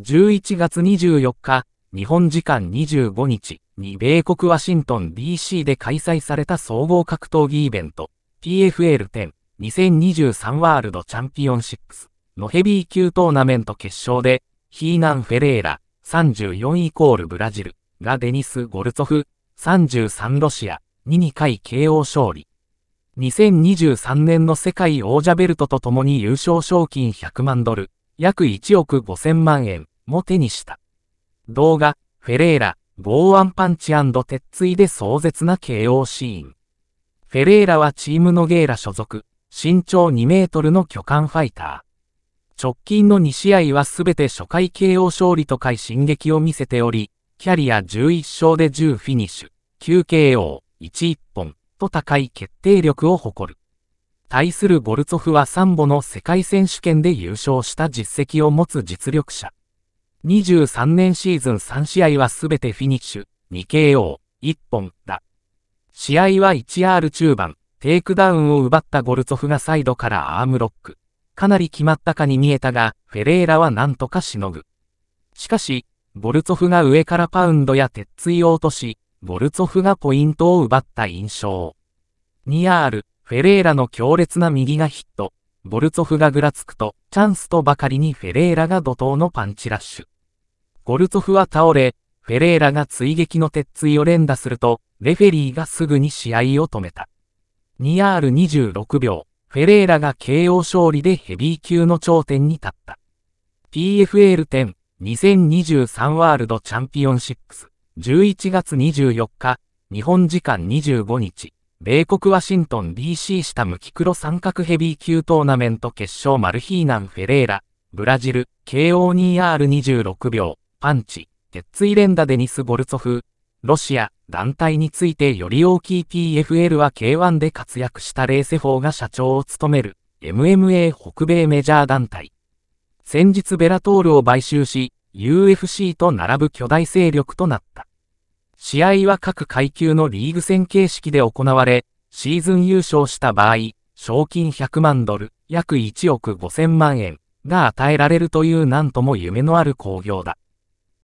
11月24日、日本時間25日に米国ワシントン DC で開催された総合格闘技イベント PFL10 2023ワールドチャンピオンシップスのヘビー級トーナメント決勝でヒーナン・フェレーラ34イコールブラジルがデニス・ゴルツォフ33ロシア22回 KO 勝利2023年の世界王者ベルトとともに優勝賞金100万ドル約1億5000万円も手にした。動画、フェレーラ、防腕パンチ鉄槌で壮絶な KO シーン。フェレーラはチームノゲーラ所属、身長2メートルの巨漢ファイター。直近の2試合はすべて初回 KO 勝利と回進撃を見せており、キャリア11勝で10フィニッシュ、9KO、1 1本、と高い決定力を誇る。対するボルツォフは3ボの世界選手権で優勝した実績を持つ実力者。23年シーズン3試合はすべてフィニッシュ、2KO、1本だ。試合は 1R 中盤、テイクダウンを奪ったゴルツォフがサイドからアームロック。かなり決まったかに見えたが、フェレーラはなんとかしのぐ。しかし、ボルツォフが上からパウンドや鉄槌を落とし、ボルツォフがポイントを奪った印象。2R、フェレーラの強烈な右がヒット、ボルツォフがぐらつくと、チャンスとばかりにフェレーラが怒涛のパンチラッシュ。ゴルツフは倒れ、フェレーラが追撃の鉄槌を連打すると、レフェリーがすぐに試合を止めた。2R26 秒、フェレーラが KO 勝利でヘビー級の頂点に立った。PFL10、2023ワールドチャンピオンシップス、11月24日、日本時間25日、米国ワシントン DC 下キク黒三角ヘビー級トーナメント決勝マルヒーナン・フェレーラ、ブラジル、KO2R26 秒、パンチ、鉄槌連打デニス・ボルツォフ、ロシア、団体についてより大きい PFL は K1 で活躍したレーセフォーが社長を務める MMA 北米メジャー団体。先日ベラトールを買収し、UFC と並ぶ巨大勢力となった。試合は各階級のリーグ戦形式で行われ、シーズン優勝した場合、賞金100万ドル、約1億5000万円が与えられるというなんとも夢のある興行だ。